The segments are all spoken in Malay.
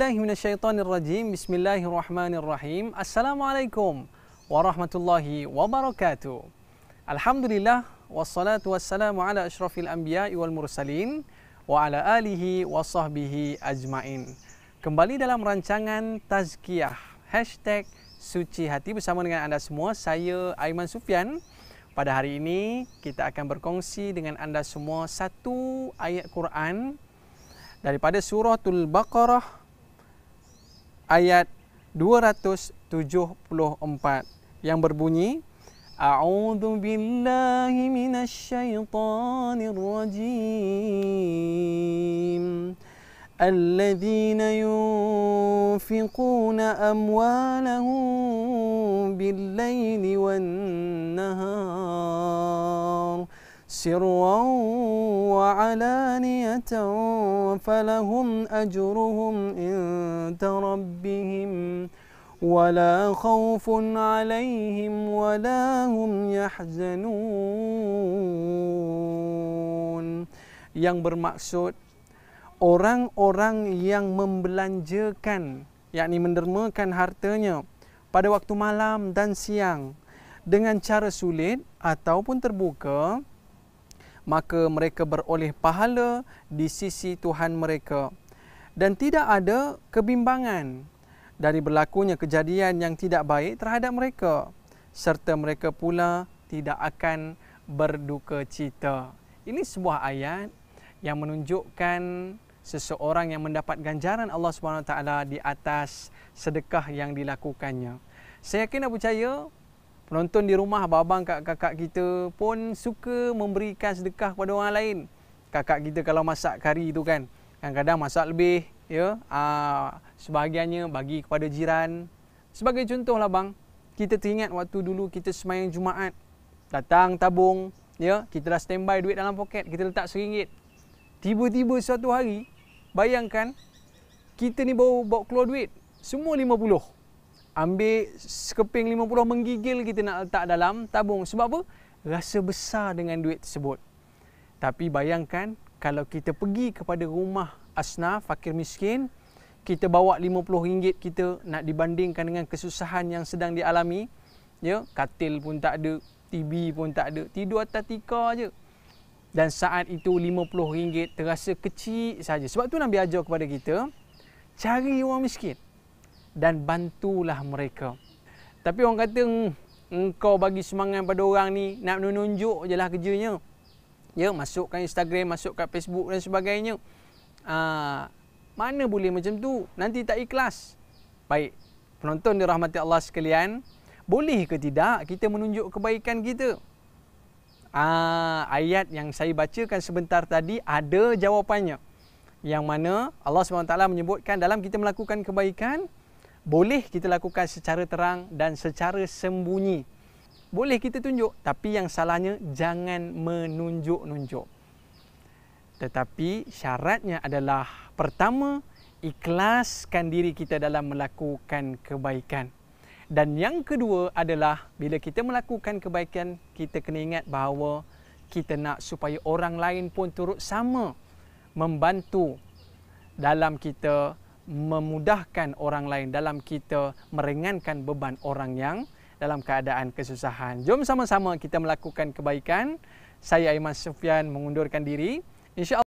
billahi minasyaitonir rajim. Bismillahirrahmanirrahim. Assalamualaikum warahmatullahi wabarakatuh. Alhamdulillah wassalatu wassalamu ala asyrafil anbiya'i wal mursalin wa ala alihi wa sahbihi ajmain. Kembali dalam rancangan tazkiyah Hashtag Suci Hati bersama dengan anda semua Saya Aiman Sufian Pada hari ini kita akan berkongsi dengan anda semua Satu ayat Quran Daripada surah Tul Baqarah ayat 274 yang berbunyi A'udzu billahi minasyaitonir rajim الذين ينفقون أموالهم بالليل والنهار سرا وعلانية فلهم أجرهم عند ربهم ولا خوف عليهم ولا هم يحزنون yang bermaksud orang-orang yang membelanjakan yakni mendermakan hartanya pada waktu malam dan siang dengan cara sulit ataupun terbuka maka mereka beroleh pahala di sisi Tuhan mereka dan tidak ada kebimbangan dari berlakunya kejadian yang tidak baik terhadap mereka serta mereka pula tidak akan berduka cita. Ini sebuah ayat yang menunjukkan seseorang yang mendapat ganjaran Allah Swt di atas sedekah yang dilakukannya. Saya yakin dan percaya penonton di rumah abang-abang kakak-kakak kita pun suka memberikan sedekah kepada orang lain. Kakak kita kalau masak kari itu kan, kadang-kadang masak lebih ya, aa, ah, sebahagiannya bagi kepada jiran. Sebagai contohlah bang, kita teringat waktu dulu kita semayang Jumaat, datang tabung, ya, kita dah standby duit dalam poket, kita letak RM1. Tiba-tiba suatu hari, bayangkan kita ni baru bawa keluar duit semua 50 ambil sekeping lima puluh menggigil kita nak letak dalam tabung sebab apa? Rasa besar dengan duit tersebut. Tapi bayangkan kalau kita pergi kepada rumah asna fakir miskin, kita bawa lima puluh ringgit kita nak dibandingkan dengan kesusahan yang sedang dialami, ya, katil pun tak ada, TV pun tak ada, tidur atas tika aje. Dan saat itu lima puluh ringgit terasa kecil saja. Sebab tu Nabi ajar kepada kita cari orang miskin dan bantulah mereka. Tapi orang kata hmm, engkau bagi semangat pada orang ni nak menunjuk je lah kerjanya. Ya, masukkan Instagram, masuk masukkan Facebook dan sebagainya. Aa, ah, mana boleh macam tu? Nanti tak ikhlas. Baik, penonton rahmati Allah sekalian. Boleh ke tidak kita menunjuk kebaikan kita? Aa, ah, ayat yang saya bacakan sebentar tadi ada jawapannya. Yang mana Allah SWT menyebutkan dalam kita melakukan kebaikan, boleh kita lakukan secara terang dan secara sembunyi. Boleh kita tunjuk, tapi yang salahnya jangan menunjuk-nunjuk. Tetapi syaratnya adalah pertama, ikhlaskan diri kita dalam melakukan kebaikan. Dan yang kedua adalah bila kita melakukan kebaikan, kita kena ingat bahawa kita nak supaya orang lain pun turut sama membantu dalam kita memudahkan orang lain dalam kita meringankan beban orang yang dalam keadaan kesusahan. Jom sama-sama kita melakukan kebaikan. Saya Aiman Sufian mengundurkan diri. Insya Allah.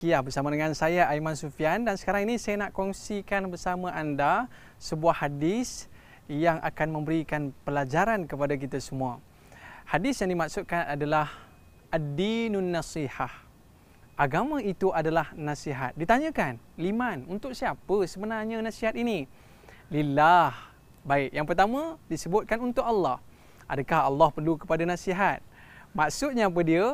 Ya, bersama dengan saya Aiman Sufian dan sekarang ini saya nak kongsikan bersama anda sebuah hadis yang akan memberikan pelajaran kepada kita semua. Hadis yang dimaksudkan adalah ad-dinun nasihah. Agama itu adalah nasihat. Ditanyakan, liman, untuk siapa sebenarnya nasihat ini? Lillah. Baik, yang pertama disebutkan untuk Allah. Adakah Allah perlu kepada nasihat? Maksudnya apa dia?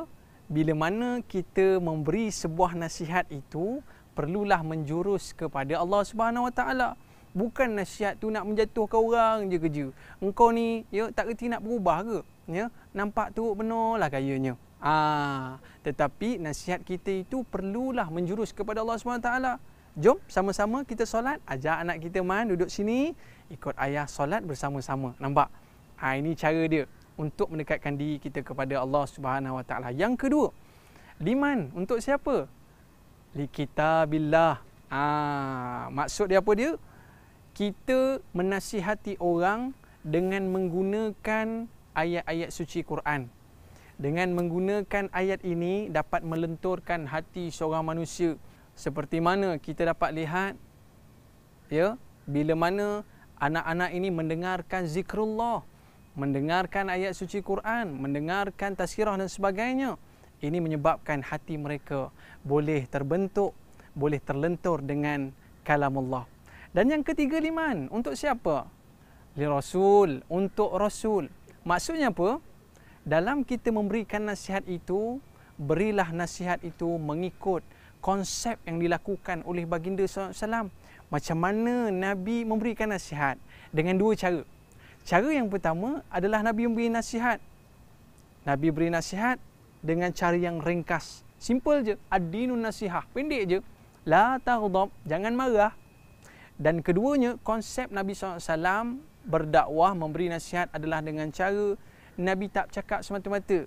bila mana kita memberi sebuah nasihat itu perlulah menjurus kepada Allah Subhanahu Wa Taala bukan nasihat tu nak menjatuhkan orang je kerja engkau ni ya tak reti nak berubah ke ya nampak tu benar lah kayanya ah tetapi nasihat kita itu perlulah menjurus kepada Allah Subhanahu Wa Taala jom sama-sama kita solat ajak anak kita man duduk sini ikut ayah solat bersama-sama nampak ah ini cara dia untuk mendekatkan diri kita kepada Allah Subhanahu Wa Taala. Yang kedua, liman untuk siapa? Li kitabillah. Ah, ha, maksud dia apa dia? Kita menasihati orang dengan menggunakan ayat-ayat suci Quran. Dengan menggunakan ayat ini dapat melenturkan hati seorang manusia seperti mana kita dapat lihat ya bila mana anak-anak ini mendengarkan zikrullah mendengarkan ayat suci Quran, mendengarkan tasirah dan sebagainya. Ini menyebabkan hati mereka boleh terbentuk, boleh terlentur dengan kalam Allah. Dan yang ketiga liman, untuk siapa? Li Rasul, untuk Rasul. Maksudnya apa? Dalam kita memberikan nasihat itu, berilah nasihat itu mengikut konsep yang dilakukan oleh baginda SAW. Macam mana Nabi memberikan nasihat? Dengan dua cara. Cara yang pertama adalah Nabi memberi nasihat. Nabi beri nasihat dengan cara yang ringkas. Simple je. Ad-dinun nasihat, Pendek je. La taghdab. Jangan marah. Dan keduanya, konsep Nabi SAW berdakwah, memberi nasihat adalah dengan cara Nabi tak cakap semata-mata.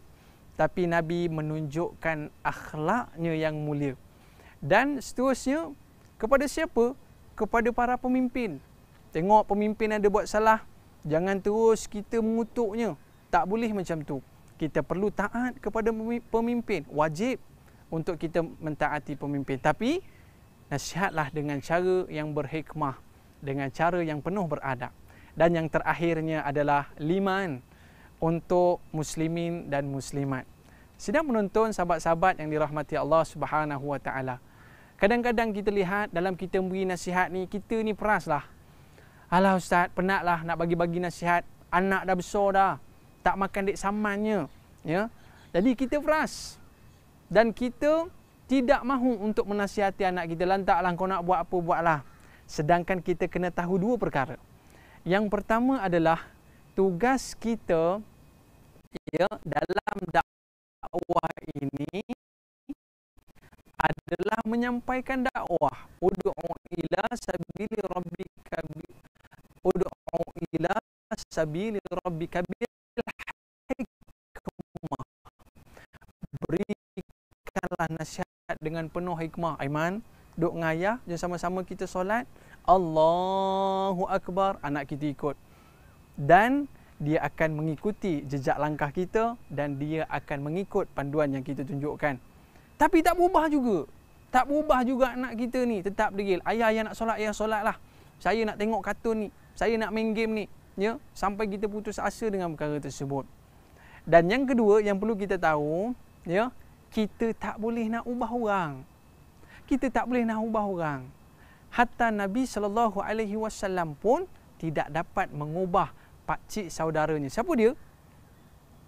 Tapi Nabi menunjukkan akhlaknya yang mulia. Dan seterusnya, kepada siapa? Kepada para pemimpin. Tengok pemimpin ada buat salah, Jangan terus kita mengutuknya. Tak boleh macam tu. Kita perlu taat kepada pemimpin. Wajib untuk kita mentaati pemimpin. Tapi nasihatlah dengan cara yang berhikmah, dengan cara yang penuh beradab. Dan yang terakhirnya adalah liman untuk muslimin dan muslimat. Sedang menonton sahabat-sahabat yang dirahmati Allah Subhanahu Wa Taala. Kadang-kadang kita lihat dalam kita memberi nasihat ni kita ni peraslah Alah Ustaz, penatlah nak bagi-bagi nasihat. Anak dah besar dah. Tak makan dek samannya. Ya? Jadi kita fras. Dan kita tidak mahu untuk menasihati anak kita. Lantaklah kau nak buat apa, buatlah. Sedangkan kita kena tahu dua perkara. Yang pertama adalah tugas kita ya, dalam dakwah ini adalah menyampaikan dakwah. Udu'u ila sabili rabbika ud'u ila sabili rabbika bil hikmah berikanlah nasihat dengan penuh hikmah aiman duk ngayah dan sama-sama kita solat Allahu akbar anak kita ikut dan dia akan mengikuti jejak langkah kita dan dia akan mengikut panduan yang kita tunjukkan tapi tak berubah juga tak berubah juga anak kita ni tetap degil ayah ayah nak solat ayah solatlah saya nak tengok kartun ni saya nak main game ni ya sampai kita putus asa dengan perkara tersebut dan yang kedua yang perlu kita tahu ya kita tak boleh nak ubah orang kita tak boleh nak ubah orang hatta nabi sallallahu alaihi wasallam pun tidak dapat mengubah pakcik saudaranya siapa dia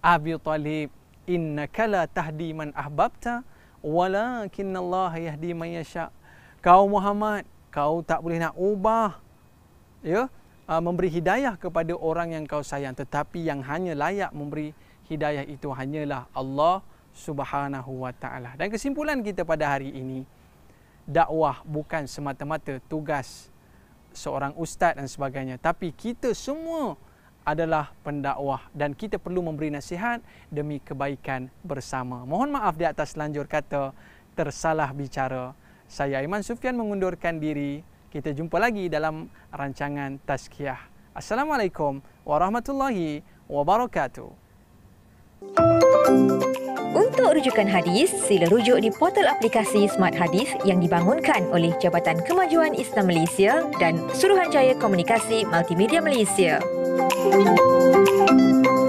Abi Talib innaka la tahdi man ahbabta walakin Allah yahdi man yasha kau Muhammad kau tak boleh nak ubah ya Uh, memberi hidayah kepada orang yang kau sayang tetapi yang hanya layak memberi hidayah itu hanyalah Allah Subhanahu wa taala. Dan kesimpulan kita pada hari ini dakwah bukan semata-mata tugas seorang ustaz dan sebagainya tapi kita semua adalah pendakwah dan kita perlu memberi nasihat demi kebaikan bersama. Mohon maaf di atas lanjur kata tersalah bicara. Saya Iman Sufian mengundurkan diri kita jumpa lagi dalam rancangan Tazkiyah. Assalamualaikum warahmatullahi wabarakatuh. Untuk rujukan hadis, sila rujuk di portal aplikasi Smart Hadis yang dibangunkan oleh Jabatan Kemajuan Islam Malaysia dan Suruhanjaya Komunikasi Multimedia Malaysia. Thank you.